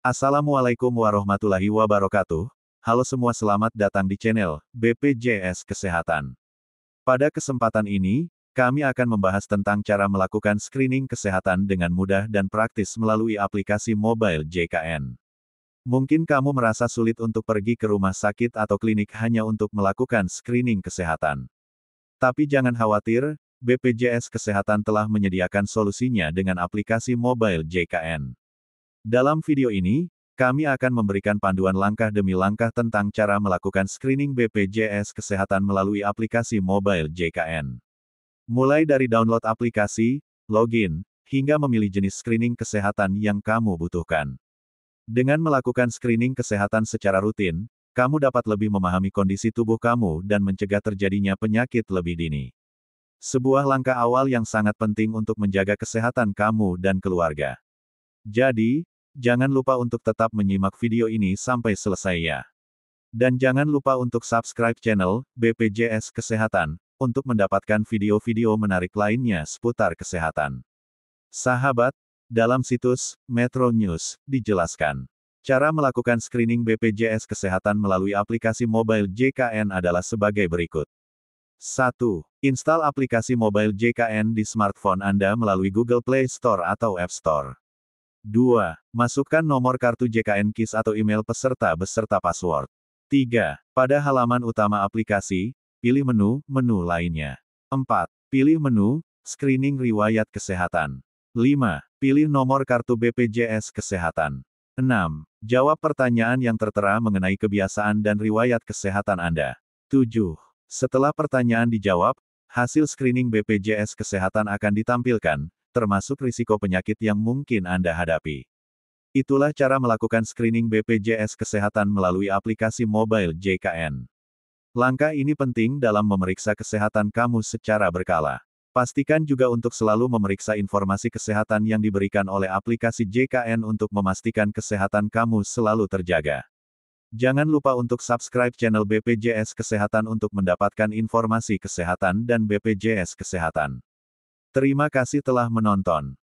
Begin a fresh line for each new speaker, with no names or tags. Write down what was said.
Assalamualaikum warahmatullahi wabarakatuh. Halo semua selamat datang di channel BPJS Kesehatan. Pada kesempatan ini, kami akan membahas tentang cara melakukan screening kesehatan dengan mudah dan praktis melalui aplikasi mobile JKN. Mungkin kamu merasa sulit untuk pergi ke rumah sakit atau klinik hanya untuk melakukan screening kesehatan. Tapi jangan khawatir, BPJS Kesehatan telah menyediakan solusinya dengan aplikasi mobile JKN. Dalam video ini, kami akan memberikan panduan langkah demi langkah tentang cara melakukan screening BPJS Kesehatan melalui aplikasi mobile JKN. Mulai dari download aplikasi, login, hingga memilih jenis screening kesehatan yang kamu butuhkan. Dengan melakukan screening kesehatan secara rutin, kamu dapat lebih memahami kondisi tubuh kamu dan mencegah terjadinya penyakit lebih dini. Sebuah langkah awal yang sangat penting untuk menjaga kesehatan kamu dan keluarga. Jadi, Jangan lupa untuk tetap menyimak video ini sampai selesai ya. Dan jangan lupa untuk subscribe channel BPJS Kesehatan untuk mendapatkan video-video menarik lainnya seputar kesehatan. Sahabat, dalam situs Metro News dijelaskan, cara melakukan screening BPJS Kesehatan melalui aplikasi mobile JKN adalah sebagai berikut. 1. Install aplikasi mobile JKN di smartphone Anda melalui Google Play Store atau App Store. 2. Masukkan nomor kartu JKN KIS atau email peserta beserta password. 3. Pada halaman utama aplikasi, pilih menu, menu lainnya. 4. Pilih menu, screening riwayat kesehatan. 5. Pilih nomor kartu BPJS Kesehatan. 6. Jawab pertanyaan yang tertera mengenai kebiasaan dan riwayat kesehatan Anda. 7. Setelah pertanyaan dijawab, hasil screening BPJS Kesehatan akan ditampilkan, termasuk risiko penyakit yang mungkin Anda hadapi. Itulah cara melakukan screening BPJS Kesehatan melalui aplikasi mobile JKN. Langkah ini penting dalam memeriksa kesehatan kamu secara berkala. Pastikan juga untuk selalu memeriksa informasi kesehatan yang diberikan oleh aplikasi JKN untuk memastikan kesehatan kamu selalu terjaga. Jangan lupa untuk subscribe channel BPJS Kesehatan untuk mendapatkan informasi kesehatan dan BPJS Kesehatan. Terima kasih telah menonton.